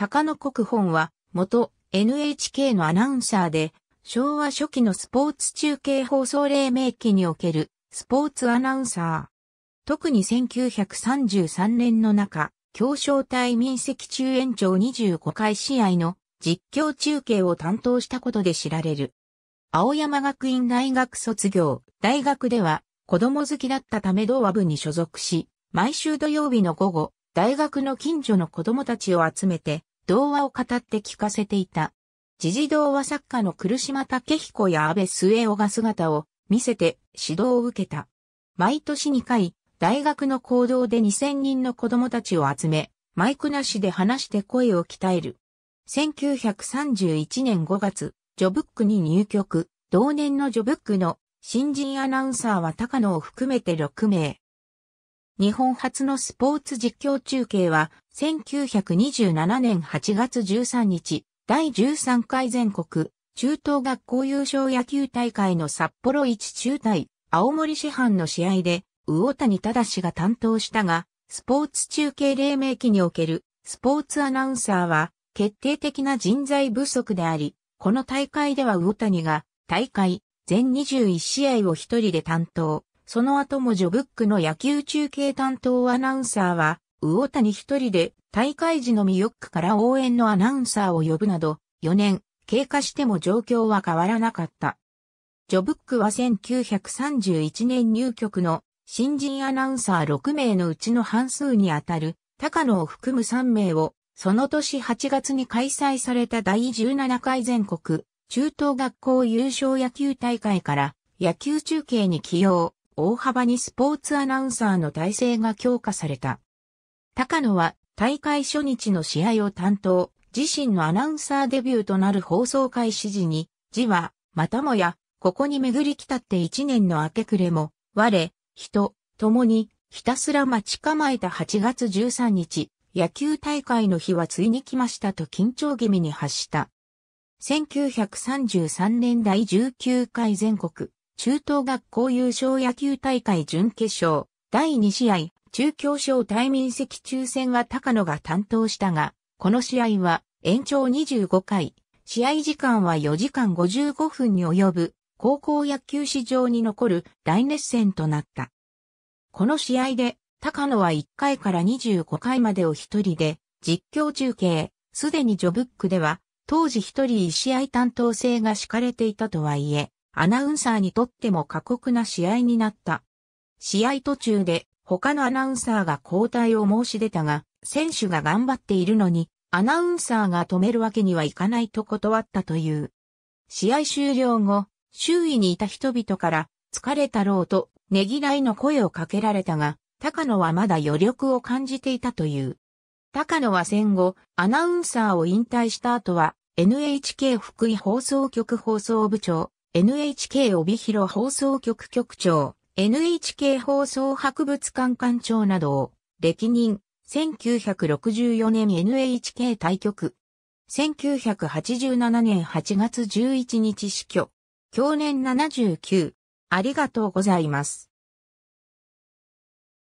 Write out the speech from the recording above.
高野国本は、元 NHK のアナウンサーで、昭和初期のスポーツ中継放送黎明期におけるスポーツアナウンサー。特に1933年の中、協商隊民籍中延長25回試合の実況中継を担当したことで知られる。青山学院大学卒業、大学では子供好きだったため同和部に所属し、毎週土曜日の午後、大学の近所の子供たちを集めて、童話を語って聞かせていた。時事童話作家の来島武彦や安倍末夫が姿を見せて指導を受けた。毎年2回、大学の行動で2000人の子供たちを集め、マイクなしで話して声を鍛える。1931年5月、ジョブックに入局、同年のジョブックの新人アナウンサーは高野を含めて6名。日本初のスポーツ実況中継は1927年8月13日、第13回全国中等学校優勝野球大会の札幌一中対青森市販の試合で、魚谷忠が担当したが、スポーツ中継黎明期におけるスポーツアナウンサーは決定的な人材不足であり、この大会では魚谷が大会全21試合を一人で担当、その後もジョブックの野球中継担当アナウンサーは魚谷一人で大会時のヨックから応援のアナウンサーを呼ぶなど、4年経過しても状況は変わらなかった。ジョブックは1931年入局の新人アナウンサー6名のうちの半数にあたる高野を含む3名をその年8月に開催された第17回全国中等学校優勝野球大会から野球中継に起用、大幅にスポーツアナウンサーの体制が強化された。高野は大会初日の試合を担当、自身のアナウンサーデビューとなる放送開始時に、字は、またもや、ここに巡り来たって一年の明け暮れも、我、人、共に、ひたすら待ち構えた8月13日、野球大会の日はついに来ましたと緊張気味に発した。1933年第19回全国、中等学校優勝野球大会準決勝、第2試合、中京賞対民席抽選は高野が担当したが、この試合は延長25回、試合時間は4時間55分に及ぶ、高校野球史上に残る大熱戦となった。この試合で、高野は1回から25回までを一人で、実況中継、すでにジョブックでは、当時一人一試合担当制が敷かれていたとはいえ、アナウンサーにとっても過酷な試合になった。試合途中で他のアナウンサーが交代を申し出たが、選手が頑張っているのに、アナウンサーが止めるわけにはいかないと断ったという。試合終了後、周囲にいた人々から、疲れたろうと、ねぎらいの声をかけられたが、高野はまだ余力を感じていたという。高野は戦後、アナウンサーを引退した後は、NHK 福井放送局放送部長、NHK 帯広放送局局長、NHK 放送博物館館長などを歴任、1964年 NHK 対局。1987年8月11日死去。享年79。ありがとうございます。